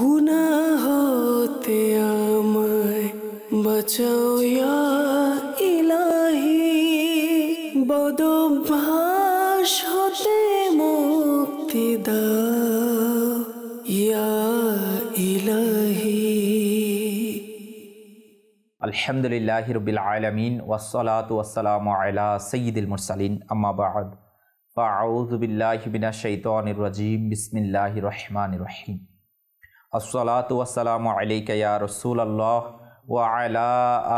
গুনা হতে আমায় বাঁচাও ইয়া ইলাহি বদভ্যাস হতে মুক্তি ইলাহি আলহামদুলিল্লাহি রবিল আলমিন ওয়াসলাত ওয়াসালাম আলা সঈদুল মুরসালিন আম্মাবাদ বিনা শৈতানির রাজিম বিসমিল্লাহ রহমান রহিম আসসালাত ওয়াসালাম আলিকা ইয়া রসুল আল্লাহ ওয়া আলা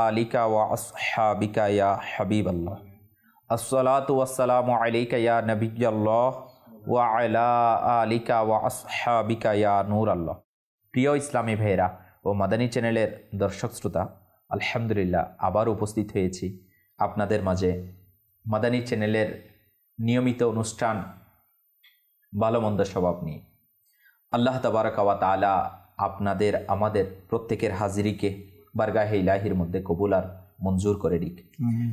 আলিকা ওয়া আসহাবিকা ইয়া হাবিব আল্লাহ আসসালাত ওয়াসালাম আলিকা ইয়া নবী আল্লাহ ওয়া আলা আলিকা ওয়া আসহাবিকা ইয়া নূর আল্লাহ প্রিয় ইসলামী ভাইয়েরা ও মাদানী চ্যানেলের দর্শক শ্রোতা আলহামদুলিল্লাহ আবার উপস্থিত হয়েছি আপনাদের মাঝে মাদানী চ্যানেলের নিয়মিত অনুষ্ঠান ভালো মন্দ স্বভাব নিয়ে আল্লাহ তাবারকাওয়া তালা আপনাদের আমাদের প্রত্যেকের হাজিরিকে বারগাহে ইলাহির মধ্যে কবুল আর মঞ্জুর করে দিক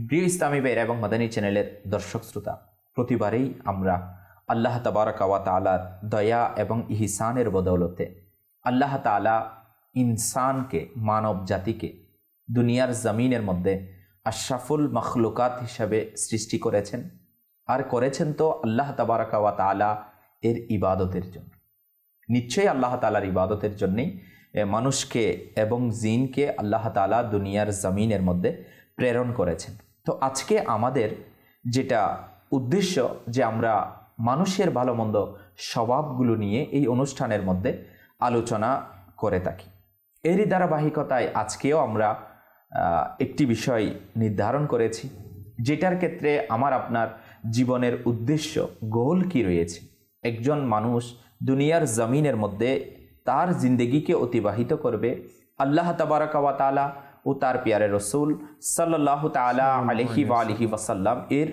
প্রিয় ইসলামী বের এবং মাদানী চ্যানেলের দর্শক শ্রোতা প্রতিবারেই আমরা আল্লাহ তাবারকাওয়া তালার দয়া এবং ইহিসানের বদৌলতে আল্লাহ তালা ইনসানকে মানব জাতিকে দুনিয়ার জমিনের মধ্যে আশরাফুল মখলুকাত হিসাবে সৃষ্টি করেছেন আর করেছেন তো আল্লাহ তাবারকাওয়া তালা এর ইবাদতের জন্য নিশ্চয়ই আল্লাহ তালার ইবাদতের জন্যেই মানুষকে এবং জিনকে আল্লাহ তালা দুনিয়ার জমিনের মধ্যে প্রেরণ করেছেন তো আজকে আমাদের যেটা উদ্দেশ্য যে আমরা মানুষের ভালো মন্দ স্বভাবগুলো নিয়ে এই অনুষ্ঠানের মধ্যে আলোচনা করে থাকি এরই ধারাবাহিকতায় আজকেও আমরা একটি বিষয় নির্ধারণ করেছি যেটার ক্ষেত্রে আমার আপনার জীবনের উদ্দেশ্য গোল কি রয়েছে একজন মানুষ দুনিয়ার জমিনের মধ্যে তার জিন্দগিকে অতিবাহিত করবে আল্লাহ তবারকাওয়া তালা ও তার পিয়ারে রসুল সাল্লাহ তালা আলহি বা আলহি ওয়াসাল্লাম এর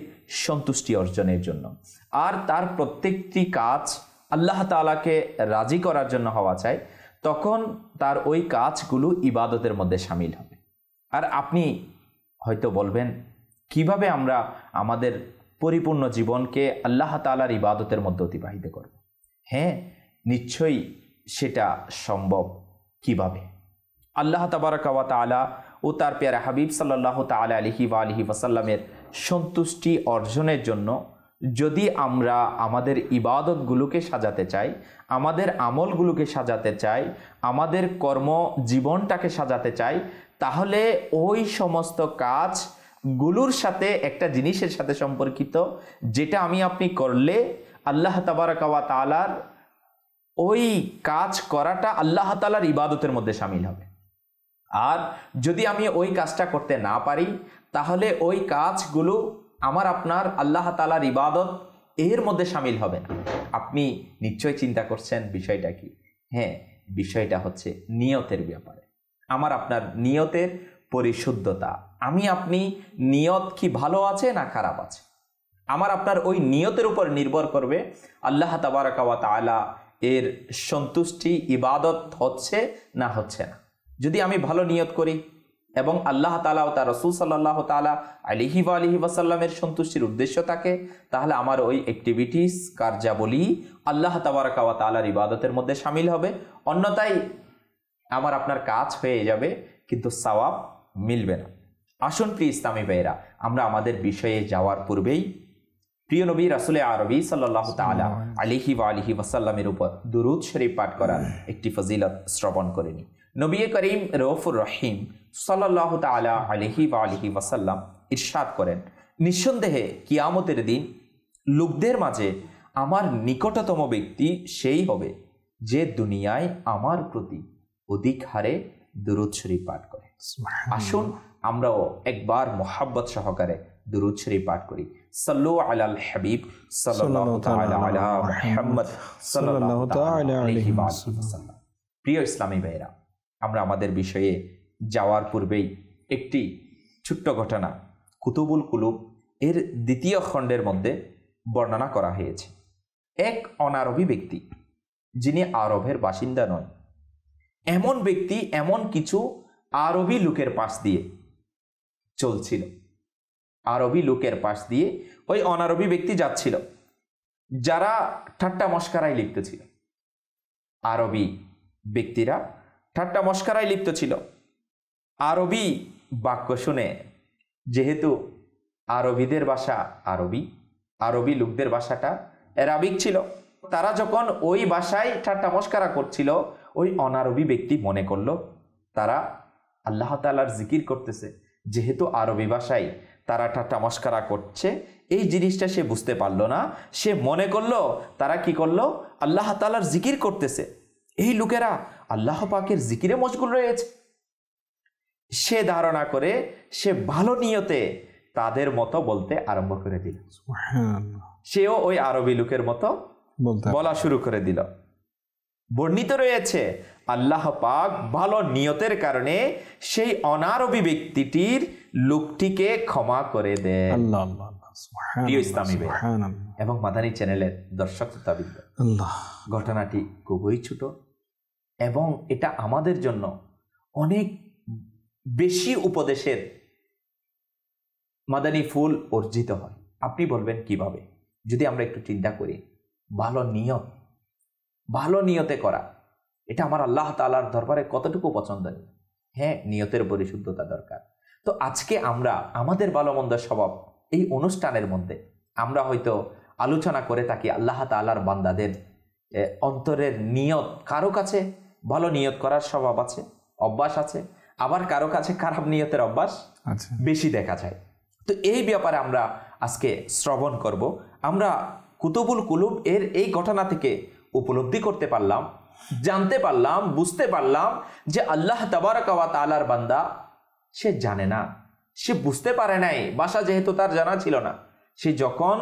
সন্তুষ্টি অর্জনের জন্য আর তার প্রত্যেকটি কাজ আল্লাহ তালাকে রাজি করার জন্য হওয়া চাই তখন তার ওই কাজগুলো ইবাদতের মধ্যে সামিল হবে আর আপনি হয়তো বলবেন কিভাবে আমরা আমাদের পরিপূর্ণ জীবনকে আল্লাহ তালার ইবাদতের মধ্যে অতিবাহিত করব হ্যাঁ নিশ্চয়ই সেটা সম্ভব কিভাবে আল্লাহ তাবারাকাওয়া তালা ও তার পেয়ারা হাবিব সাল্লাহ তালা আলহি বা আলহি ওয়াসাল্লামের সন্তুষ্টি অর্জনের জন্য যদি আমরা আমাদের ইবাদতগুলোকে সাজাতে চাই আমাদের আমলগুলোকে সাজাতে চাই আমাদের কর্ম জীবনটাকে সাজাতে চাই তাহলে ওই সমস্ত কাজ সাথে একটা জিনিসের সাথে সম্পর্কিত যেটা আমি আপনি করলে আল্লাহ তাবারকাওয়া তালার ওই কাজ করাটা আল্লাহ তালার ইবাদতের মধ্যে সামিল হবে আর যদি আমি ওই কাজটা করতে না পারি তাহলে ওই কাজগুলো আমার আপনার আল্লাহ তালার ইবাদত এর মধ্যে সামিল হবে না আপনি নিশ্চয় চিন্তা করছেন বিষয়টা কি হ্যাঁ বিষয়টা হচ্ছে নিয়তের ব্যাপারে আমার আপনার নিয়তের পরিশুদ্ধতা আমি আপনি নিয়ত কি ভালো আছে না খারাপ আছে আমার আপনার ওই নিয়তের উপর নির্ভর করবে আল্লাহ তাবারকাওয়াত আলা এর সন্তুষ্টি ইবাদত হচ্ছে না হচ্ছে না যদি আমি ভালো নিয়ত করি এবং আল্লাহ তালা ও তার রসুল সাল্লাহ তালা আলিহি বা আলিহি বাসাল্লামের সন্তুষ্টির উদ্দেশ্য থাকে তাহলে আমার ওই অ্যাক্টিভিটিস কার্যাবলী আল্লাহ তাবারকাওয়াত আলার ইবাদতের মধ্যে সামিল হবে অন্যতাই আমার আপনার কাজ হয়ে যাবে কিন্তু সওয়াব মিলবে না আসুন প্রিয় ইসলামী ভাইয়েরা আমরা আমাদের বিষয়ে যাওয়ার পূর্বেই প্রিয় নবী রাসুলে আরবি সাল্লাহ তালা আলিহি বা আলিহি ওয়াসাল্লামের উপর দুরুদ শরীফ পাঠ করার একটি ফজিলত শ্রবণ করেনি নবী করিম রৌফুর রহিম সাল্লাহ তালা আলিহি বা আলিহি ওয়াসাল্লাম ইরশাদ করেন নিঃসন্দেহে কিয়ামতের দিন লোকদের মাঝে আমার নিকটতম ব্যক্তি সেই হবে যে দুনিয়ায় আমার প্রতি অধিক হারে দুরুদ শরীফ পাঠ করে আসুন আমরাও একবার মোহাব্বত সহকারে দুরুদ শরীফ পাঠ করি সাল্লু আলাল হাবিব সাল্লাল্লাহু তাআলা আলা মুহাম্মদ সাল্লাল্লাহু তাআলা আলাইহি ওয়াসাল্লাম প্রিয় ইসলামী ভাইরা আমরা আমাদের বিষয়ে যাওয়ার পূর্বেই একটি ছোট্ট ঘটনা কুতুবুল কুলুব এর দ্বিতীয় খণ্ডের মধ্যে বর্ণনা করা হয়েছে এক অনারবী ব্যক্তি যিনি আরবের বাসিন্দা নয় এমন ব্যক্তি এমন কিছু আরবি লোকের পাশ দিয়ে চলছিল আরবি লোকের পাশ দিয়ে ওই অনারবি ব্যক্তি যাচ্ছিল যারা ঠাট্টা মস্কারায় লিপ্ত ছিল আরবি ব্যক্তিরা ঠাট্টা মস্কারায় লিপ্ত ছিল আরবি বাক্য শুনে যেহেতু আরবিদের ভাষা আরবি আরবি লোকদের বাসাটা অ্যারাবিক ছিল তারা যখন ওই ভাষায় ঠাট্টা মস্কারা করছিল ওই অনারবি ব্যক্তি মনে করল তারা আল্লাহ তালার জিকির করতেছে যেহেতু আরবি ভাষায় তারা একটা তামাস্কারা করছে এই জিনিসটা সে বুঝতে পারলো না সে মনে করলো তারা কি করলো আল্লাহ তালার জিকির করতেছে এই লোকেরা আল্লাহ পাকের জিকিরে মশগুল রয়েছে সে ধারণা করে সে ভালো নিয়তে তাদের মতো বলতে আরম্ভ করে দিল সেও ওই আরবি লোকের মতো বলা শুরু করে দিল বর্ণিত রয়েছে আল্লাহ পাক ভালো নিয়তের কারণে সেই অনারবি ব্যক্তিটির লোকটিকে ক্ষমা করে দেয় এবং মাদানী চ্যানেলের দর্শক ঘটনাটি খুবই ছোট এবং এটা আমাদের জন্য অনেক বেশি উপদেশের মাদানী ফুল অর্জিত হয় আপনি বলবেন কিভাবে যদি আমরা একটু চিন্তা করি ভালো নিয়ত ভালো নিয়তে করা এটা আমার আল্লাহ তালার দরবারে কতটুকু পছন্দ হ্যাঁ নিয়তের পরিশুদ্ধতা দরকার তো আজকে আমরা আমাদের মন্দ স্বভাব এই অনুষ্ঠানের মধ্যে আমরা হয়তো আলোচনা করে থাকি আল্লাহ তালার বান্দাদের অন্তরের নিয়ত কারো কাছে ভালো নিয়ত করার স্বভাব আছে অভ্যাস আছে আবার কারো কাছে খারাপ নিয়তের অভ্যাস আচ্ছা। বেশি দেখা যায় তো এই ব্যাপারে আমরা আজকে শ্রবণ করব আমরা কুতুবুল কুলুব এর এই ঘটনা থেকে উপলব্ধি করতে পারলাম জানতে পারলাম বুঝতে পারলাম যে আল্লাহ তাবার আলার বান্দা সে জানে না সে বুঝতে পারে নাই বাসা যেহেতু তার জানা ছিল না সে যখন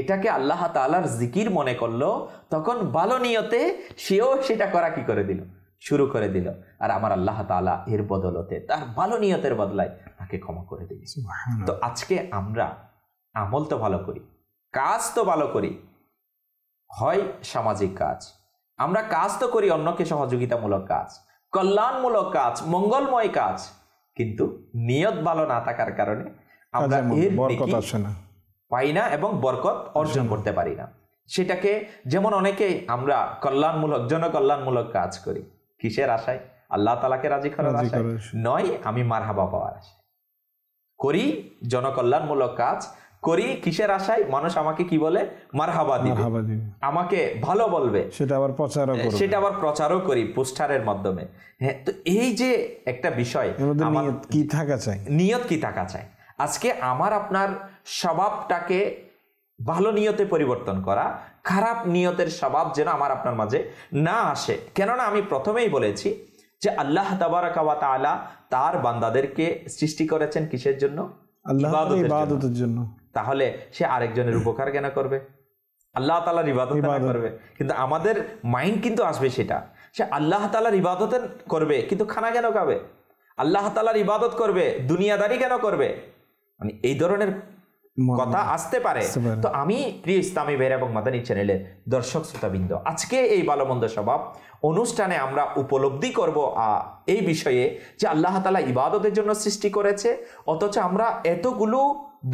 এটাকে আল্লাহ তালার জিকির মনে করলো তখন ভালো নিয়তে সেও সেটা করা কি করে দিল শুরু করে দিল আর আমার আল্লাহ তালা এর বদলতে তার ভালো নিয়তের বদলায় তাকে ক্ষমা করে দিল তো আজকে আমরা আমল তো ভালো করি কাজ তো ভালো করি হয় সামাজিক কাজ আমরা কাজ তো করি অন্যকে সহযোগিতামূলক কাজ কল্যাণমূলক কাজ মঙ্গলময় কাজ কিন্তু নিয়ত ভালো না থাকার কারণে আমরা আচ্ছা, এর পাই না এবং বরকত অর্জন করতে পারি না সেটাকে যেমন অনেকে আমরা কল্যাণমূলক জনকল্যাণমূলক কাজ করি কিসের আশায় আল্লাহ তালাকে রাজি করার আশায় নয় আমি মারহাবা পাওয়ার আশায় করি জনকল্যাণমূলক কাজ করি কিসের আশায় মানুষ আমাকে কি বলে মারহাবা দিবে আমাকে ভালো বলবে সেটা আবার প্রচার সেটা আবার প্রচারও করি পোস্টারের মাধ্যমে হ্যাঁ তো এই যে একটা বিষয় কি থাকা চাই নিয়ত কি থাকা চাই আজকে আমার আপনার স্বভাবটাকে ভালো নিয়তে পরিবর্তন করা খারাপ নিয়তের স্বভাব যেন আমার আপনার মাঝে না আসে কেননা আমি প্রথমেই বলেছি যে আল্লাহ তাবারাকাওয়া তালা তার বান্দাদেরকে সৃষ্টি করেছেন কিসের জন্য আল্লাহ জন্য তাহলে সে আরেকজনের উপকার কেন করবে আল্লাহ তালার ইবাদত করবে কিন্তু আমাদের মাইন্ড কিন্তু আসবে সেটা সে আল্লাহ তালার ইবাদত করবে কিন্তু খানা কেন খাবে আল্লাহ তালার ইবাদত করবে দুনিয়াদারি কেন করবে মানে এই ধরনের কথা আসতে পারে তো আমি প্রিয় ইসলামী বের এবং মাদানী চ্যানেলে দর্শক শ্রোতাবৃন্দ আজকে এই বালমন্দ স্বভাব অনুষ্ঠানে আমরা উপলব্ধি করব এই বিষয়ে যে আল্লাহ তালা ইবাদতের জন্য সৃষ্টি করেছে অথচ আমরা এতগুলো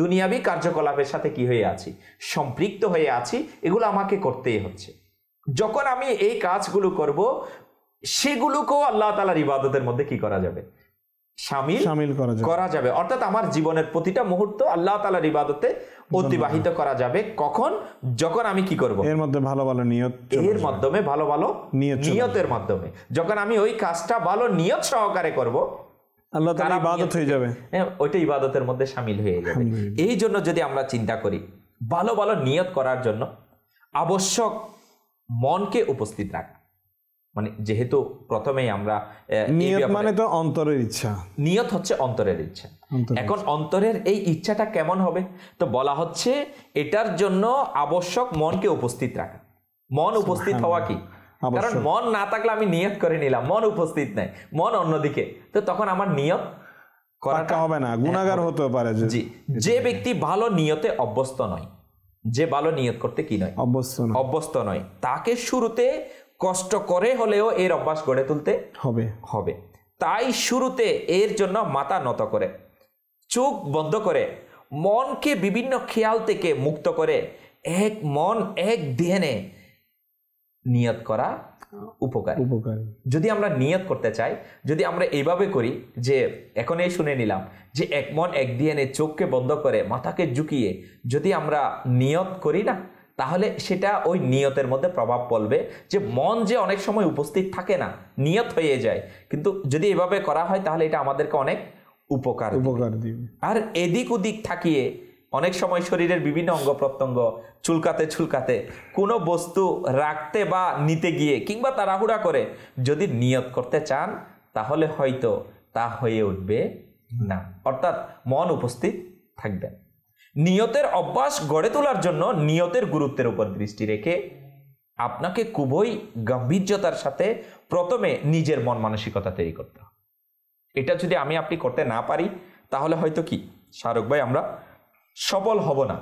দুনিয়াবি কার্যকলাপের সাথে কি হয়ে আছি সম্পৃক্ত হয়ে আছি এগুলো আমাকে করতেই হচ্ছে যখন আমি এই কাজগুলো করব সেগুলোকেও আল্লাহ তালার ইবাদতের মধ্যে কি করা যাবে সামিল সামিল করা যাবে অর্থাৎ আমার জীবনের প্রতিটা মুহূর্ত আল্লাহ তালার ইবাদতে অতিবাহিত করা যাবে কখন যখন আমি কি করব এর মধ্যে ভালো ভালো নিয়ত এর মাধ্যমে ভালো ভালো নিয়তের মাধ্যমে যখন আমি ওই কাজটা ভালো নিয়ত সহকারে করব আল্লাহ তারা ইবাদত হয়ে যাবে হ্যাঁ, ওইটা ইবাদতের মধ্যে সামিল হয়ে যাবে এই জন্য যদি আমরা চিন্তা করি ভালো ভালো নিয়ত করার জন্য আবশ্যক মনকে উপস্থিত রাখা মানে যেহেতু প্রথমেই আমরা নিয়ত মানে তো অন্তরের ইচ্ছা নিয়ত হচ্ছে অন্তরের ইচ্ছা এখন অন্তরের এই ইচ্ছাটা কেমন হবে তো বলা হচ্ছে এটার জন্য আবশ্যক মনকে উপস্থিত রাখা মন উপস্থিত হওয়া কি কারণ মন না থাকলে আমি নিয়ত করে নিলাম মন উপস্থিত নাই মন অন্যদিকে তো তখন আমার নিয়ত করাটা হবে না গুণাগার হ্যাঁ, হতে পারে জি যে ব্যক্তি ভালো নিয়তে অভ্যস্ত নয় যে ভালো নিয়ত করতে কি নয় অভ্যস্ত নয় অভ্যস্ত নয় তাকে শুরুতে কষ্ট করে হলেও এর অভ্যাস গড়ে তুলতে হবে হবে তাই শুরুতে এর জন্য মাথা নত করে চোখ বন্ধ করে মনকে বিভিন্ন খেয়াল থেকে মুক্ত করে এক মন এক ধ্যানে নিয়ত করা উপকার উপকারী যদি আমরা নিয়ত করতে চাই যদি আমরা এইভাবে করি যে এখন এই শুনে নিলাম যে এক মন এক দিয়ে চোখকে বন্ধ করে মাথাকে ঝুঁকিয়ে যদি আমরা নিয়ত করি না তাহলে সেটা ওই নিয়তের মধ্যে প্রভাব পড়বে যে মন যে অনেক সময় উপস্থিত থাকে না নিয়ত হয়ে যায় কিন্তু যদি এভাবে করা হয় তাহলে এটা আমাদেরকে অনেক উপকার উপকার দিবে আর এদিক ওদিক থাকিয়ে অনেক সময় শরীরের বিভিন্ন অঙ্গ প্রত্যঙ্গ চুলকাতে চুলকাতে কোনো বস্তু রাখতে বা নিতে গিয়ে কিংবা তাড়াহুড়া করে যদি নিয়ত করতে চান তাহলে হয়তো তা হয়ে উঠবে না অর্থাৎ মন উপস্থিত থাকবে নিয়তের অভ্যাস গড়ে তোলার জন্য নিয়তের গুরুত্বের উপর দৃষ্টি রেখে আপনাকে খুবই গাম্ভীর্যতার সাথে প্রথমে নিজের মন মানসিকতা তৈরি করতে এটা যদি আমি আপনি করতে না পারি তাহলে হয়তো কি শাহরুখ ভাই আমরা সফল হব না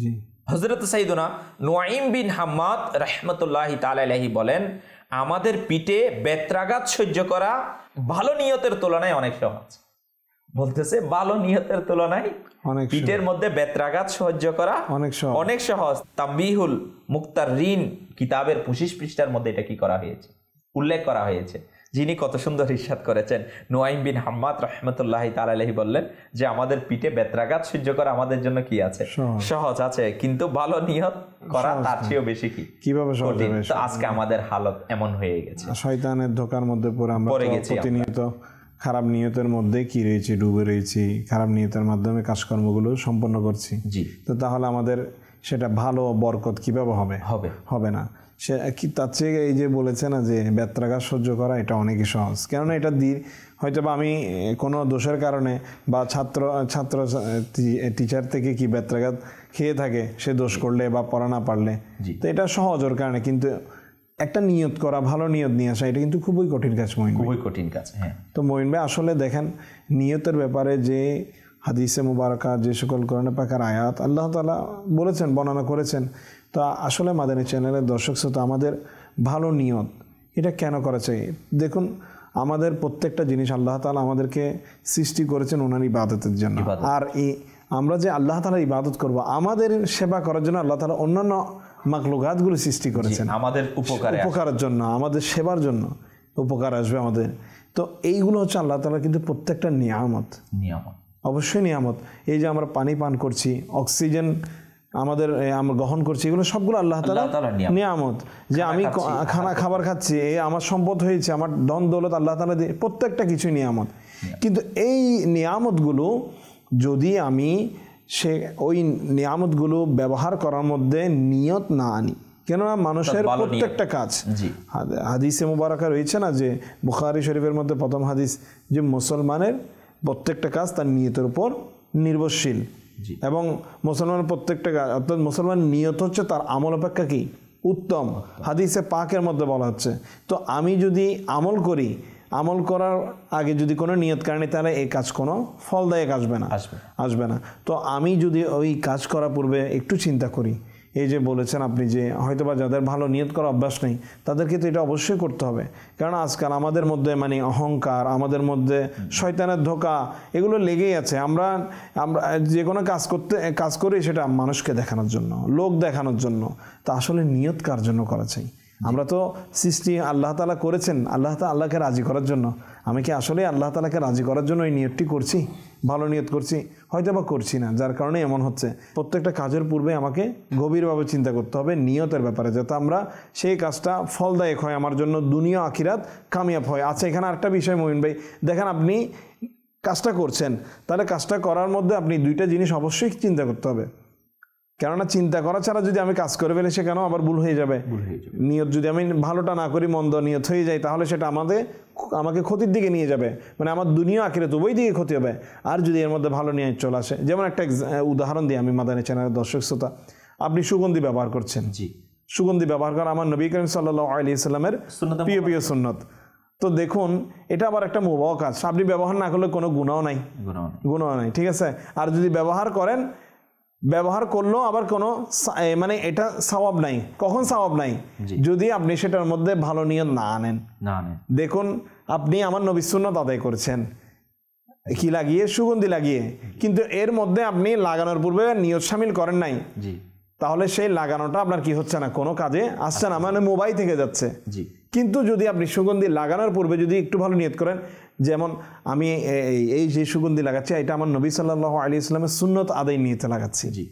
জি হজরত সাইদুনা নোয়াইম বিন হাম্মাদ রহমতুল্লাহ তালাহি বলেন আমাদের পিঠে বেত্রাঘাত সহ্য করা ভালো নিয়তের তুলনায় অনেক সহজ বলতেছে ভালো নিয়তের তুলনায় পিঠের মধ্যে বেত্রাঘাত সহ্য করা অনেক সহজ অনেক সহজ তাম্বিহুল মুক্তার ঋণ কিতাবের পঁচিশ পৃষ্ঠার মধ্যে এটা কি করা হয়েছে উল্লেখ করা হয়েছে যিনি কত সুন্দর ইস্বাদ করেছেন নোয়াইম বিন হাম্মাদ রহমতুল্লাহ তালাহি বললেন যে আমাদের পিঠে বেত্রাঘাত সহ্য করা আমাদের জন্য কি আছে সহজ আছে কিন্তু ভালো নিয়ত করা তার চেয়েও বেশি কি কিভাবে আজকে আমাদের হালত এমন হয়ে গেছে শয়তানের ধোকার মধ্যে পড়ে আমরা প্রতিনিয়ত খারাপ নিয়তের মধ্যে কি রয়েছে ডুবে রয়েছি খারাপ নিয়তের মাধ্যমে কাজকর্মগুলো সম্পন্ন করছি জি তো তাহলে আমাদের সেটা ভালো বরকত কিভাবে হবে হবে না সে কি তার চেয়ে এই যে বলেছে না যে ব্যত্রাঘাত সহ্য করা এটা অনেকই সহজ কেননা এটা দিন হয়তো বা আমি কোনো দোষের কারণে বা ছাত্র ছাত্র টিচার থেকে কি ব্যত্রাঘাত খেয়ে থাকে সে দোষ করলে বা পড়া না পারলে তো এটা সহজ ওর কারণে কিন্তু একটা নিয়ত করা ভালো নিয়ত নিয়ে আসা এটা কিন্তু খুবই কঠিন কাজ মহিন খুবই কঠিন কাজ হ্যাঁ তো মহিন ভাই আসলে দেখেন নিয়তের ব্যাপারে যে হাদিসে মুবারকা যে সকল কোরআন পাকার আয়াত আল্লাহ তালা বলেছেন বর্ণনা করেছেন তা আসলে মাদানী চ্যানেলের দর্শক শ্রোতা আমাদের ভালো নিয়ত এটা কেন করা চাই দেখুন আমাদের প্রত্যেকটা জিনিস আল্লাহ তালা আমাদেরকে সৃষ্টি করেছেন ওনার ইবাদতের জন্য আর এই আমরা যে আল্লাহ তালা ইবাদত করব আমাদের সেবা করার জন্য আল্লাহ তালা অন্যান্য মাকলুকাতগুলো সৃষ্টি করেছেন আমাদের উপকার উপকারের জন্য আমাদের সেবার জন্য উপকার আসবে আমাদের তো এইগুলো হচ্ছে আল্লাহ তালা কিন্তু প্রত্যেকটা নিয়ামত নিয়ামত অবশ্যই নিয়ামত এই যে আমরা পানি পান করছি অক্সিজেন আমাদের আমরা গ্রহণ করছি এগুলো সবগুলো আল্লাহ তালা নিয়ামত যে আমি খানা খাবার খাচ্ছি এই আমার সম্পদ হয়েছে আমার দন দৌলত আল্লাহ তালা দিয়ে প্রত্যেকটা কিছুই নিয়ামত কিন্তু এই নিয়ামতগুলো যদি আমি সে ওই নিয়ামতগুলো ব্যবহার করার মধ্যে নিয়ত না আনি কেননা মানুষের প্রত্যেকটা কাজ হাদিসে মুবারাকা রয়েছে না যে বুখারি শরীফের মধ্যে প্রথম হাদিস যে মুসলমানের প্রত্যেকটা কাজ তার নিয়তের উপর নির্ভরশীল এবং মুসলমান প্রত্যেকটা অর্থাৎ মুসলমান নিয়ত হচ্ছে তার আমল অপেক্ষা কি উত্তম হাদিসে পাকের মধ্যে বলা হচ্ছে তো আমি যদি আমল করি আমল করার আগে যদি কোনো নিয়ত কারণে তাহলে এই কাজ কোনো ফলদায়ক আসবে না আসবে আসবে না তো আমি যদি ওই কাজ করার পূর্বে একটু চিন্তা করি এই যে বলেছেন আপনি যে হয়তো বা যাদের ভালো নিয়ত করা অভ্যাস নেই তাদেরকে তো এটা অবশ্যই করতে হবে কারণ আজকাল আমাদের মধ্যে মানে অহংকার আমাদের মধ্যে শয়তানের ধোকা এগুলো লেগেই আছে আমরা আমরা যে কোনো কাজ করতে কাজ করি সেটা মানুষকে দেখানোর জন্য লোক দেখানোর জন্য তা আসলে নিয়ত কার জন্য করা চাই আমরা তো সৃষ্টি আল্লাহ তালা করেছেন আল্লাহ তালা আল্লাহকে রাজি করার জন্য আমি কি আসলে আল্লাহ তালাকে রাজি করার জন্য এই নিয়তটি করছি ভালো নিয়ত করছি হয়তো বা করছি না যার কারণে এমন হচ্ছে প্রত্যেকটা কাজের পূর্বে আমাকে গভীরভাবে চিন্তা করতে হবে নিয়তের ব্যাপারে যাতে আমরা সেই কাজটা ফলদায়ক হয় আমার জন্য দুনিয়া আখিরাত কামিয়াব হয় আচ্ছা এখানে আরেকটা বিষয় মহিন ভাই দেখেন আপনি কাজটা করছেন তাহলে কাজটা করার মধ্যে আপনি দুইটা জিনিস অবশ্যই চিন্তা করতে হবে কেননা চিন্তা করা ছাড়া যদি আমি কাজ করে ফেলে কেন আবার ভুল হয়ে যাবে নিয়ত যদি আমি ভালোটা না করি মন্দ নিয়ত হয়ে যায় তাহলে সেটা আমাদের আমাকে ক্ষতির দিকে নিয়ে যাবে মানে আমার দুনিয়া আঁকড়ে তো ওই দিকে ক্ষতি হবে আর যদি এর মধ্যে ভালো নিয়ে চলে আসে যেমন একটা উদাহরণ দিই আমি মাদানি চ্যানেলের দর্শক শ্রোতা আপনি সুগন্ধি ব্যবহার করছেন জি সুগন্ধি ব্যবহার করা আমার নবী করিম সাল্লাহ আলি ইসলামের প্রিয় প্রিয় সুন্নত তো দেখুন এটা আবার একটা মুবাহ কাজ আপনি ব্যবহার না করলে কোনো গুণাও নাই গুণাও নাই ঠিক আছে আর যদি ব্যবহার করেন ব্যবহার করলো আবার কোনো মানে এটা স্বভাব নাই কখন স্বভাব নাই যদি আপনি সেটার মধ্যে ভালো নিয়ত না আনেন দেখুন আপনি আমার নবী সুন্নত আদায় করছেন কি লাগিয়ে সুগন্ধি লাগিয়ে কিন্তু এর মধ্যে আপনি লাগানোর পূর্বে নিয়ত সামিল করেন নাই তাহলে সেই লাগানোটা আপনার কি হচ্ছে না কোনো কাজে আসছে না মানে মোবাইল থেকে যাচ্ছে কিন্তু যদি আপনি সুগন্ধি লাগানোর পূর্বে যদি একটু ভালো নিয়ত করেন যেমন আমি এই যে সুগন্ধি লাগাচ্ছি এটা আমার নবী সাল্লাহ আলী ইসলামের সুন্নত আদায় নিয়তে লাগাচ্ছি জি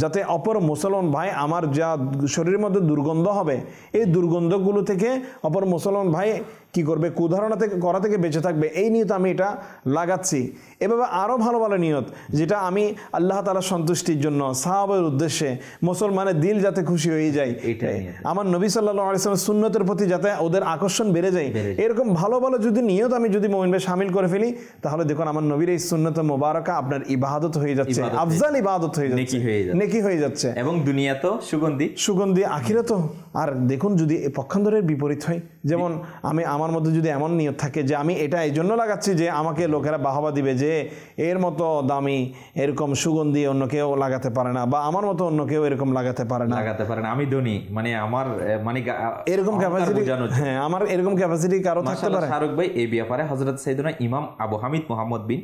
যাতে অপর মুসলমান ভাই আমার যা শরীরের মধ্যে দুর্গন্ধ হবে এই দুর্গন্ধগুলো থেকে অপর মুসলমান ভাই কি করবে কুধারণা থেকে করা থেকে বেঁচে থাকবে এই নিয়ত আমি এটা লাগাচ্ছি এভাবে আরও ভালো ভালো নিয়ত যেটা আমি আল্লাহ তালার সন্তুষ্টির জন্য সাহাবের উদ্দেশ্যে মুসলমানের দিল যাতে খুশি হয়ে যায় এটাই আমার নবী সাল্লাহ আলিয়াল্লাম সুন্নতের প্রতি যাতে ওদের আকর্ষণ বেড়ে যায় এরকম ভালো ভালো যদি নিয়ত আমি যদি মোমিনবে সামিল করে ফেলি তাহলে দেখুন আমার নবীর এই সুন্নত মোবারকা আপনার ইবাদত হয়ে যাচ্ছে আফজাল ইবাদত হয়ে যাচ্ছে নেকি হয়ে যাচ্ছে এবং দুনিয়া তো সুগন্ধি সুগন্ধি আখিরা তো আর দেখুন যদি পক্ষান্তরের বিপরীত হয় যেমন আমি আমার মধ্যে যদি এমন নিয়ত থাকে যে আমি এটা এই জন্য লাগাচ্ছি যে আমাকে লোকেরা বাহবা দিবে যে এর মতো দামি এরকম সুগন্ধি অন্য কেউ লাগাতে পারে না বা আমার মতো অন্য কেউ এরকম লাগাতে পারে না লাগাতে পারে না আমি ধনী মানে আমার মানে এরকম ক্যাপাসিটি হ্যাঁ আমার এরকম ক্যাপাসিটি কারো থাকতে পারে শাহরুখ ভাই এই ব্যাপারে হজরত সাইদুনা ইমাম আবু হামিদ মোহাম্মদ বিন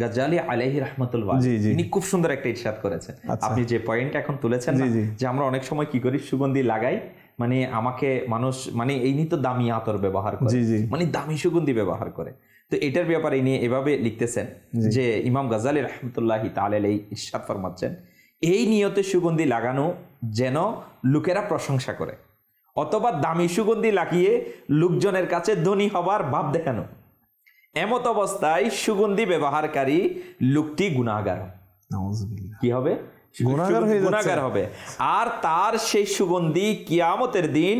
গাজালি আলাইহি রহমতুল্লাহ তিনি খুব সুন্দর একটা ইরশাদ করেছেন আচ্ছা। আপনি যে পয়েন্ট এখন তুলেছেন যে আমরা অনেক সময় কি করি সুগন্ধি লাগাই মানে আমাকে মানুষ মানে এই নিয়ে তো দামি আতর ব্যবহার করে মানে দামি সুগন্ধি ব্যবহার করে তো এটার ব্যাপারে নিয়ে এভাবে লিখতেছেন যে ইমাম গাজালি রহমতুল্লাহ তালেল এই ইসাদ ফরমাচ্ছেন এই নিয়তে সুগন্ধি লাগানো যেন লোকেরা প্রশংসা করে অথবা দামি সুগন্ধি লাগিয়ে লোকজনের কাছে ধনী হবার ভাব দেখানো এমত অবস্থায় সুগন্ধি ব্যবহারকারী লোকটি গুণাগার কি হবে গুণাগার হবে আর তার সেই সুগন্ধি কিয়ামতের দিন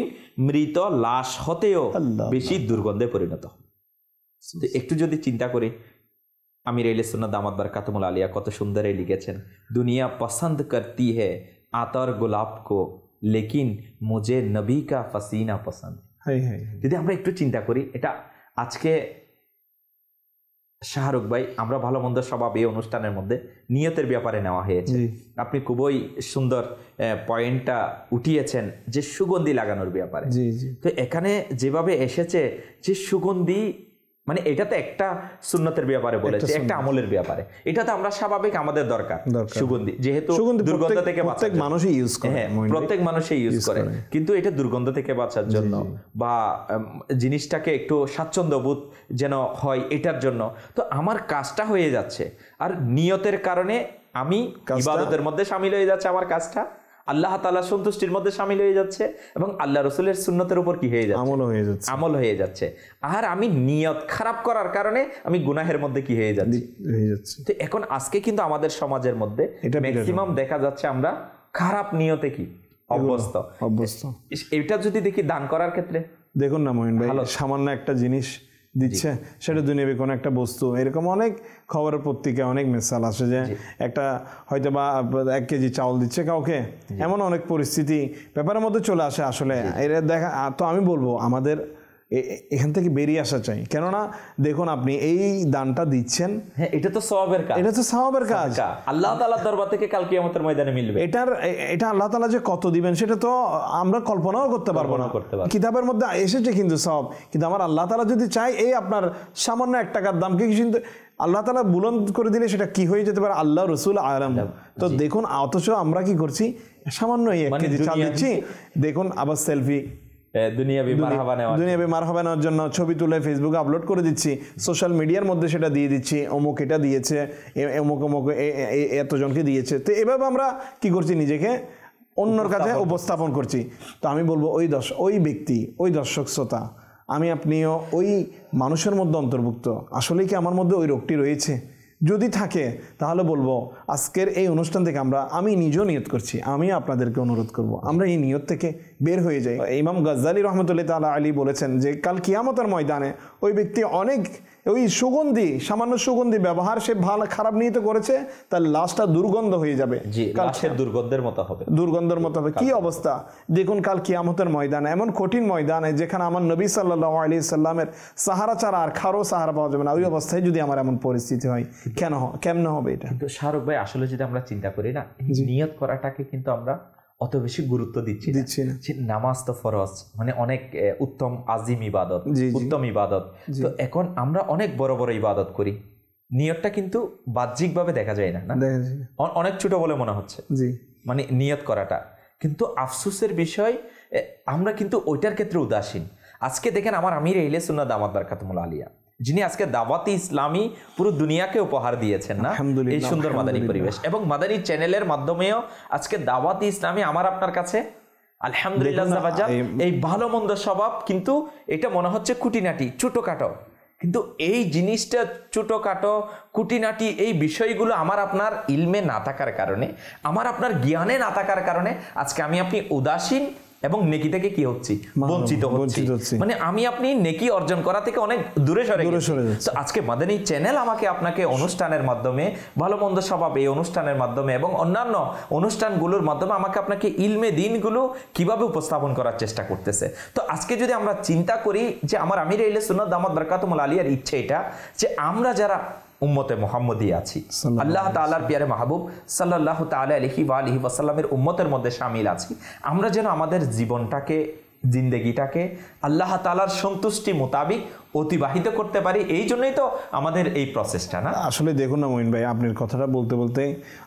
মৃত লাশ হতেও বেশি দুর্গন্ধে পরিণত একটু যদি চিন্তা করি আমির এলিসুন্না দামাত কাতমুল আলিয়া কত সুন্দরে লিখেছেন দুনিয়া পছন্দ করতি হে আতর গোলাপ কো লেকিন মুজে নবী কা ফসিনা পছন্দ যদি আমরা একটু চিন্তা করি এটা আজকে শাহরুখ ভাই আমরা ভালো মন্দ স্বভাব এই অনুষ্ঠানের মধ্যে নিয়তের ব্যাপারে নেওয়া হয়েছে আপনি খুবই সুন্দর পয়েন্টটা উঠিয়েছেন যে সুগন্ধি লাগানোর ব্যাপারে তো এখানে যেভাবে এসেছে যে সুগন্ধি মানে এটা তো একটা সুন্নতের ব্যাপারে বলেছে একটা আমলের ব্যাপারে এটা তো আমরা স্বাভাবিক আমাদের দরকার সুগন্ধি যেহেতু দুর্গন্ধ থেকে হ্যাঁ, প্রত্যেক মানুষই ইউজ করে হ্যাঁ প্রত্যেক মানুষই ইউজ করে কিন্তু এটা দুর্গন্ধ থেকে বাঁচার জন্য বা জিনিসটাকে একটু স্বাচ্ছন্দ্যবোধ যেন হয় এটার জন্য তো আমার কাজটা হয়ে যাচ্ছে আর নিয়তের কারণে আমি ইবাদতের মধ্যে সামিল হয়ে যাচ্ছে আমার কাজটা আল্লাহ তালা সন্তুষ্টির মধ্যে সামিল হয়ে যাচ্ছে এবং আল্লাহ রসুলের সুন্নতের উপর কি হয়ে যাচ্ছে আমল হয়ে যাচ্ছে আমল হয়ে যাচ্ছে আর আমি নিয়ত খারাপ করার কারণে আমি গুনাহের মধ্যে কি হয়ে যাচ্ছি তো এখন আজকে কিন্তু আমাদের সমাজের মধ্যে এটা ম্যাক্সিমাম দেখা যাচ্ছে আমরা খারাপ নিয়তে কি অভ্যস্ত অভ্যস্ত এটা যদি দেখি দান করার ক্ষেত্রে দেখুন না মহিন ভাই সামান্য একটা জিনিস দিচ্ছে সেটা দুনিয়াবি কোনো একটা বস্তু এরকম অনেক খবরের পত্রিকা অনেক মেসাল আসে যে একটা হয়তো বা এক কেজি চাউল দিচ্ছে কাউকে এমন অনেক পরিস্থিতি ব্যাপারের মধ্যে চলে আসে আসলে এর দেখা তো আমি বলবো আমাদের এখান থেকে বেরিয়ে আসা চাই কেননা দেখুন আপনি এই দানটা দিচ্ছেন হ্যাঁ এটা তো সবাবের কাজ এটা তো সবাবের কাজ আল্লাহ তালার দরবার থেকে কালকে কিয়ামতের ময়দানে মিলবে এটার এটা আল্লাহ তালা যে কত দিবেন সেটা তো আমরা কল্পনাও করতে পারবো না করতে পারবো কিতাবের মধ্যে এসেছে কিন্তু সব কিন্তু আমার আল্লাহ তালা যদি চাই এই আপনার সামান্য এক টাকার দামকে কিন্তু আল্লাহ তালা বুলন্দ করে দিলে সেটা কি হয়ে যেতে পারে আল্লাহ রসুল আলম তো দেখুন অথচ আমরা কি করছি সামান্য এই এক মানে কেজি চাল দিচ্ছি দেখুন আবার সেলফি দুনিয়াবি মারহাবা নেওয়া দুনিয়াবি মারহাবা নেওয়ার জন্য ছবি তুলে ফেসবুকে আপলোড করে দিচ্ছি সোশ্যাল মিডিয়ার মধ্যে সেটা দিয়ে দিচ্ছি অমুক এটা দিয়েছে অমুক অমুক এতজনকে দিয়েছে তো এভাবে আমরা কি করছি নিজেকে অন্যর কাছে উপস্থাপন করছি তো আমি বলবো ওই দর্শক ওই ব্যক্তি ওই দর্শক শ্রোতা আমি আপনিও ওই মানুষের মধ্যে অন্তর্ভুক্ত আসলে কি আমার মধ্যে ওই রোগটি রয়েছে যদি থাকে তাহলে বলবো আজকের এই অনুষ্ঠান থেকে আমরা আমি নিজেও নিয়ত করছি আমি আপনাদেরকে অনুরোধ করব। আমরা এই নিয়ত থেকে বের হয়ে যাই ইমাম গজ্জালি রহমতুল্লাহ তালা আলী বলেছেন যে কাল কিয়ামতার ময়দানে ওই ব্যক্তি অনেক ওই সুগন্ধি সামান্য সুগন্ধি ব্যবহার সে ভালো খারাপ নিয়ে তো করেছে তার লাশটা দুর্গন্ধ হয়ে যাবে কালছের দুর্গন্ধের মতো হবে দুর্গন্ধের মতো হবে কি অবস্থা দেখুন কাল কিয়ামতের ময়দানে এমন কঠিন ময়দানে যেখানে আমার নবী সাল্লাহ আলী সাল্লামের সাহারা ছাড়া আর খারও সাহারা পাওয়া যাবে না ওই অবস্থায় যদি আমার এমন পরিস্থিতি হয় কেন কেমন হবে এটা কিন্তু শাহরুখ ভাই আসলে যদি আমরা চিন্তা করি না নিয়ত করাটাকে কিন্তু আমরা অত বেশি গুরুত্ব দিচ্ছি দিচ্ছি নামাজ তো ফরজ মানে অনেক উত্তম আজিম ইবাদত উত্তম ইবাদত তো এখন আমরা অনেক বড় বড় ইবাদত করি নিয়তটা কিন্তু বাহ্যিকভাবে দেখা যায় না অনেক ছোট বলে মনে হচ্ছে মানে নিয়ত করাটা কিন্তু আফসুসের বিষয় আমরা কিন্তু ওইটার ক্ষেত্রে উদাসীন আজকে দেখেন আমার আমির এইলে সুন্না দামাত বারকাতমুল আলিয়া যিনি আজকে দাওয়াতি ইসলামী পুরো দুনিয়াকে উপহার দিয়েছেন না এই সুন্দর মাদানী পরিবেশ এবং মাদানী চ্যানেলের মাধ্যমেও আজকে দাওয়াতি ইসলামী আমার আপনার কাছে আলহামদুলিল্লাহ এই ভালো মন্দ স্বভাব কিন্তু এটা মনে হচ্ছে খুঁটিনাটি ছোটোখাটো কিন্তু এই জিনিসটা ছোটোখাটো কুটিনাটি এই বিষয়গুলো আমার আপনার ইলমে না থাকার কারণে আমার আপনার জ্ঞানে না থাকার কারণে আজকে আমি আপনি উদাসীন এবং নেকি থেকে কি হচ্ছি বঞ্চিত হচ্ছি মানে আমি আপনি নেকি অর্জন করা থেকে অনেক দূরে সরে তো আজকে মাদানি চ্যানেল আমাকে আপনাকে অনুষ্ঠানের মাধ্যমে ভালো মন্দ স্বভাব এই অনুষ্ঠানের মাধ্যমে এবং অন্যান্য অনুষ্ঠানগুলোর মাধ্যমে আমাকে আপনাকে ইলমে দিনগুলো কিভাবে উপস্থাপন করার চেষ্টা করতেছে তো আজকে যদি আমরা চিন্তা করি যে আমার আমির এলে সুন্নাত দামাত বরকাতুমুল আলিয়ার ইচ্ছে এটা যে আমরা যারা উম্মতে মোহাম্মদই আছি আল্লাহ তাল্লাহার পিয়ারে মাহবুব সাল্লাহ তাল আলহি বা আলহি ওয়াসাল্লামের উম্মতের মধ্যে সামিল আছি আমরা যেন আমাদের জীবনটাকে জিন্দেগিটাকে আল্লাহ তালার সন্তুষ্টি মোতাবিক অতিবাহিত করতে পারি এই জন্যই তো আমাদের এই প্রসেসটা না আসলে দেখুন না মঈন ভাই আপনার কথাটা বলতে বলতে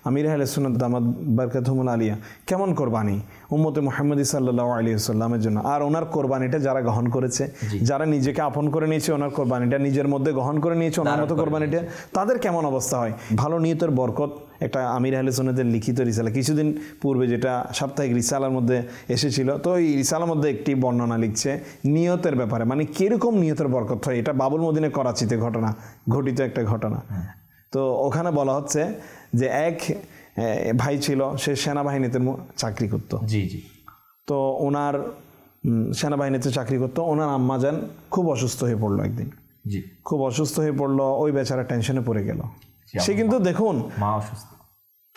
আমির হালে সুনাদ দামাদ বারকাতহমুল আলিয়া কেমন করবানি উম্মতে মোহাম্মদ ইসাল্লা আলী সাল্লামের জন্য আর ওনার কোরবানিটা যারা গ্রহণ করেছে যারা নিজেকে আপন করে নিয়েছে ওনার কোরবানিটা নিজের মধ্যে গ্রহণ করে নিয়েছে ওনার মতো কোরবানিটা তাদের কেমন অবস্থা হয় ভালো নিয়তের বরকত একটা আমির আহলে সোনাদের লিখিত রিসালা কিছুদিন পূর্বে যেটা সাপ্তাহিক রিসালার মধ্যে এসেছিল তো এই রিসালার মধ্যে একটি বর্ণনা লিখছে নিয়তের ব্যাপারে মানে কীরকম নিয়তের বরকত হয় এটা বাবুল মদিনে করাচিতে ঘটনা ঘটিত একটা ঘটনা হ্যাঁ। তো ওখানে বলা হচ্ছে যে এক ভাই ছিল সে সেনাবাহিনীতে চাকরি করত জি জি তো ওনার সেনাবাহিনীতে চাকরি করতো ওনার আম্মা যান খুব অসুস্থ হয়ে পড়লো একদিন জি খুব অসুস্থ হয়ে পড়লো ওই বেচারা টেনশনে পড়ে গেল সে কিন্তু দেখুন মা অসুস্থ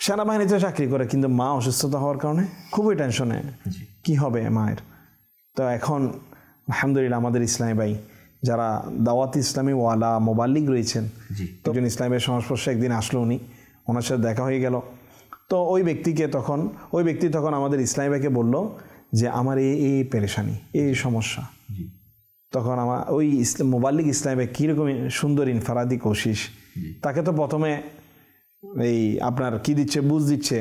সেনাবাহিনীতে চাকরি করে কিন্তু মা অসুস্থতা হওয়ার কারণে খুবই টেনশনে কি হবে মায়ের তো এখন আলহামদুলিল্লাহ আমাদের ইসলামী ভাই যারা দাওয়াত ইসলামী ওয়ালা মোবাল্লিক রয়েছেন তো ইসলামের সংস্পর্শে একদিন আসলো উনি ওনার সাথে দেখা হয়ে গেল তো ওই ব্যক্তিকে তখন ওই ব্যক্তি তখন আমাদের ইসলামী ভাইকে বলল যে আমার এই এই পেরেশানি এই সমস্যা তখন আমার ওই ইসলাম মোবাল্লিক ইসলামী ভাই কীরকম সুন্দর ইনফারাদি কোশিস তাকে তো প্রথমে এই আপনার কি দিচ্ছে বুঝ দিচ্ছে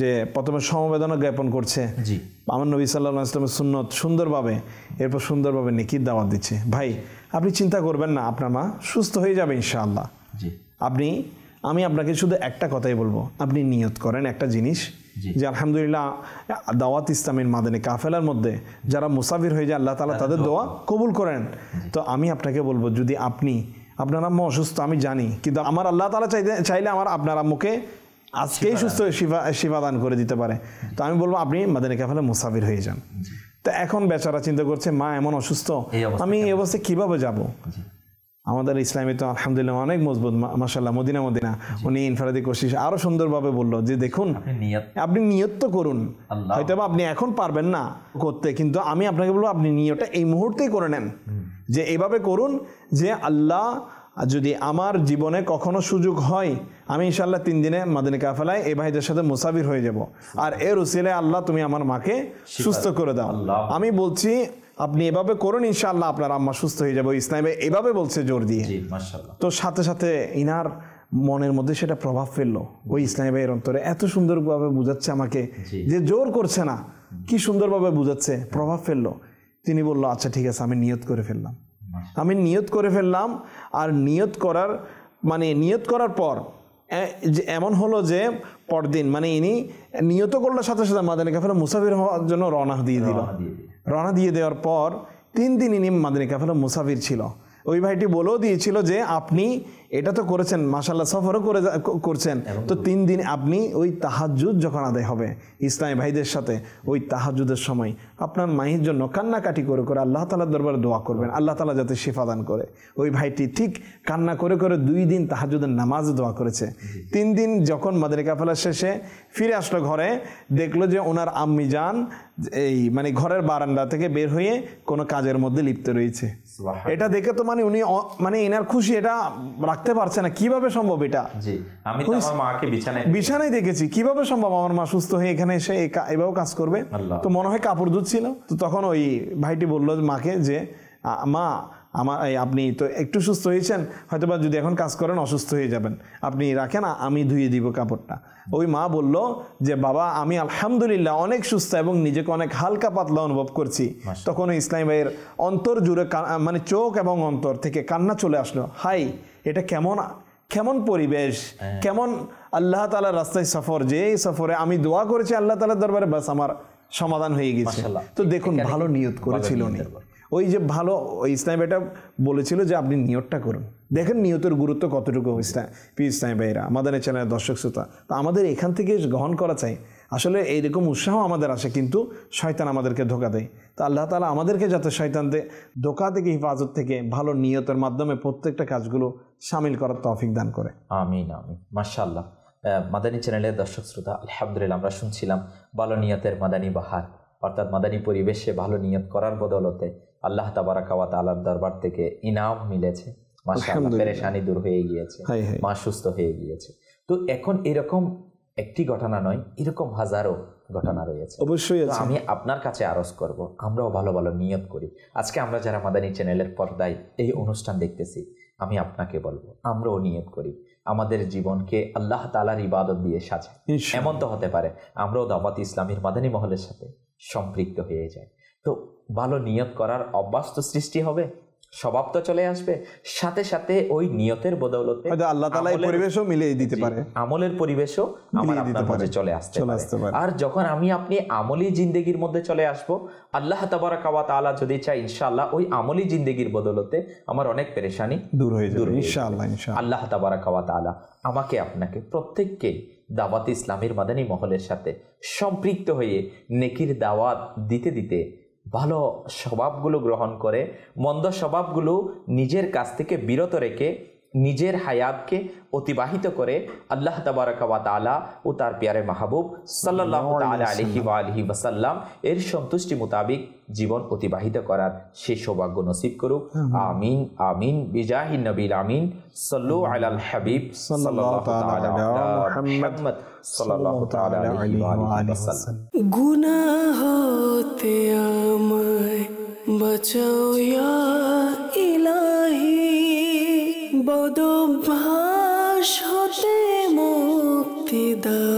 যে প্রথমে সমবেদনা জ্ঞাপন করছে আমার নবী সাল্লা ইসলামের সুন্নত সুন্দরভাবে এরপর সুন্দরভাবে নিকির দাওয়াত দিচ্ছে ভাই আপনি চিন্তা করবেন না আপনার মা সুস্থ হয়ে যাবে ইনশাআল্লাহ আপনি আমি আপনাকে শুধু একটা কথাই বলবো আপনি নিয়ত করেন একটা জিনিস যে আলহামদুলিল্লাহ দাওয়াত ইসলামের মাদানে কাফেলার মধ্যে যারা মুসাফির হয়ে যায় আল্লাহ তালা তাদের দোয়া কবুল করেন তো আমি আপনাকে বলবো যদি আপনি আপনার আম্মা অসুস্থ আমি জানি কিন্তু আমার আল্লাহ তালা চাইতে চাইলে আমার আপনার আম্মুকে আজকেই সুস্থ শিফা শিফা দান করে দিতে পারে তো আমি বলবো আপনি মাদানে কাফেলে মুসাফির হয়ে যান তো এখন বেচারা চিন্তা করছে মা এমন অসুস্থ আমি এই অবস্থায় কীভাবে যাব আমাদের ইসলামে তো আলহামদুলিল্লাহ অনেক মজবুত মাসাল্লাহ মদিনা মদিনা উনি ইনফারাদি কোশিস আরও সুন্দরভাবে বললো যে দেখুন আপনি নিয়ত তো করুন হয়তো আপনি এখন পারবেন না করতে কিন্তু আমি আপনাকে বলবো আপনি নিয়তটা এই মুহূর্তেই করে নেন যে এভাবে করুন যে আল্লাহ যদি আমার জীবনে কখনো সুযোগ হয় আমি ইনশাল্লাহ তিন দিনে মাদিনী কাফেলায় এ ভাইদের সাথে মুসাফির হয়ে যাব আর এর উসিলে আল্লাহ তুমি আমার মাকে সুস্থ করে দাও আমি বলছি আপনি এভাবে করুন ইনশাআল্লাহ আপনার আম্মা সুস্থ হয়ে যাবে ইসলামে এভাবে বলছে জোর দিয়ে তো সাথে সাথে ইনার মনের মধ্যে সেটা প্রভাব ফেললো ওই ইসলামী ভাইয়ের অন্তরে এত সুন্দরভাবে বুঝাচ্ছে আমাকে যে জোর করছে না কি সুন্দরভাবে বুঝাচ্ছে প্রভাব ফেললো তিনি বলল আচ্ছা ঠিক আছে আমি নিয়ত করে ফেললাম আমি নিয়ত করে ফেললাম আর নিয়ত করার মানে নিয়ত করার পর এমন হলো যে পরদিন মানে ইনি নিয়ত করলো সাথে সাথে মাদানী কাফের মুসাফির হওয়ার জন্য রওনা দিয়ে দিল রওনা দিয়ে দেওয়ার পর তিন দিন ইনি মাদিনী কাফেলা মুসাফির ছিল ওই ভাইটি বলেও দিয়েছিল যে আপনি এটা তো করেছেন মাসাল্লাহ সফরও করে করছেন তো তিন দিন আপনি ওই তাহাজুদ যখন আদায় হবে ইসলামী ভাইদের সাথে ওই তাহাজুদের সময় আপনার মাহির জন্য কান্নাকাটি করে করে আল্লাহ তালার দরবারে দোয়া করবেন আল্লাহ তালা যাতে শিফা দান করে ওই ভাইটি ঠিক কান্না করে করে দুই দিন তাহাজুদের নামাজ দোয়া করেছে তিন দিন যখন মাদের কাফেলার শেষে ফিরে আসলো ঘরে দেখলো যে ওনার আম্মি যান এই মানে ঘরের বারান্দা থেকে বের হয়ে কোনো কাজের মধ্যে লিপ্ত রয়েছে এটা দেখে তো মানে উনি মানে এনার খুশি এটা রাখতে পারছে না কিভাবে সম্ভব এটা জি আমি তো আমার মাকে বিছানায় বিছানায় দেখেছি কিভাবে সম্ভব আমার মা সুস্থ হয়ে এখানে এসে এভাবে কাজ করবে তো মনে হয় কাপড় ধুচ্ছিল তো তখন ওই ভাইটি বলল মাকে যে মা আমার আপনি তো একটু সুস্থ হয়েছেন হয়তো বা যদি এখন কাজ করেন অসুস্থ হয়ে যাবেন আপনি রাখেন আমি ধুয়ে দিব কাপড়টা ওই মা বলল যে বাবা আমি আলহামদুলিল্লাহ অনেক সুস্থ এবং নিজেকে অনেক হালকা পাতলা অনুভব করছি তখন ওই ইসলাম ভাইয়ের অন্তর জুড়ে মানে চোখ এবং অন্তর থেকে কান্না চলে আসলো হাই এটা কেমন কেমন পরিবেশ হ্যাঁ। কেমন আল্লাহ তালার রাস্তায় সফর যে এই সফরে আমি দোয়া করেছি আল্লাহ তালার দরবারে বাস আমার সমাধান হয়ে গেছে তো দেখুন ভালো নিয়ত করেছিল উনি ওই যে ভালো ইসলাম এটা বলেছিল যে আপনি নিয়তটা করুন দেখেন নিয়তের গুরুত্ব কতটুকু ইসলাম পি ইসলাম ভাইরা আমাদের এই চ্যানেলের দর্শক শ্রোতা তো আমাদের এখান থেকে গ্রহণ করা চাই আসলে এইরকম উৎসাহ আমাদের আসে কিন্তু শয়তান আমাদেরকে ধোকা দেয় তো আল্লাহ তালা আমাদেরকে যাতে শয়তানতে ধোকা থেকে হেফাজত থেকে ভালো নিয়তের মাধ্যমে প্রত্যেকটা কাজগুলো সামিল করার তফিক দান করে আমিন আমিন মার্শাল্লাহ মাদানী চ্যানেলের দর্শক শ্রোতা আলহামদুলিল্লাহ আমরা শুনছিলাম ভালো নিয়তের মাদানী বাহার অর্থাৎ মাদানী পরিবেশে ভালো নিয়ত করার বদলতে আল্লাহ তাবারাকাওয়াত আল্লাহর দরবার থেকে ইনাম মিলেছে পেরেশানি দূর হয়ে গিয়েছে মা সুস্থ হয়ে গিয়েছে তো এখন এরকম একটি ঘটনা নয় এরকম হাজারো ঘটনা রয়েছে অবশ্যই আমি আপনার কাছে আরজ করব আমরাও ভালো ভালো নিয়ত করি আজকে আমরা যারা মাদানী চ্যানেলের পর্দায় এই অনুষ্ঠান দেখতেছি আমি আপনাকে বলবো আমরাও নিয়ত করি আমাদের জীবনকে আল্লাহ তালার ইবাদত দিয়ে সাজায় এমন তো হতে পারে আমরাও দাওয়াত ইসলামীর মাদানী মহলের সাথে সম্পৃক্ত হয়ে যায় তো ভালো নিয়ত করার অভ্যাস তো সৃষ্টি হবে স্বভাব তো চলে আসবে সাথে সাথে ওই নিয়তের বদৌলতে আল্লাহ পরিবেশও মিলিয়ে দিতে পারে আমলের পরিবেশও আমার চলে আসতে পারে আর যখন আমি আপনি আমলি জিন্দেগির মধ্যে চলে আসব আল্লাহ তাবারাকা কাবাত তাআলা যদি চাই ইনশাল্লাহ ওই আমলি জিন্দেগির বদৌলতে আমার অনেক পেরেশানি দূর হয়ে দূর ইনশাআল্লাহ আল্লাহ তাবারাকা কাবাত তাআলা আমাকে আপনাকে প্রত্যেককে দাওয়াত ইসলামের মাদানী মহলের সাথে সম্পৃক্ত হয়ে নেকির দাওয়াত দিতে দিতে ভালো স্বভাবগুলো গ্রহণ করে মন্দ স্বভাবগুলো নিজের কাছ থেকে বিরত রেখে নিজের হায়াতকে অতিবাহিত করে আল্লাহ তবরকাওয়া তালা ও তার পিয়ারে মাহবুব সাল্লাহ আলহি বা আলহি বাসাল্লাম এর সন্তুষ্টি মোতাবিক জীবন অতিবাহিত করার সে সৌভাগ্য নসিব করুক আমিন আমিন বিজাহি নবীর আমিন সল্লু আলাল হাবিব গুনাহতে বচাও ইলাহি বদভ্যাস হতে মুক্তি দাও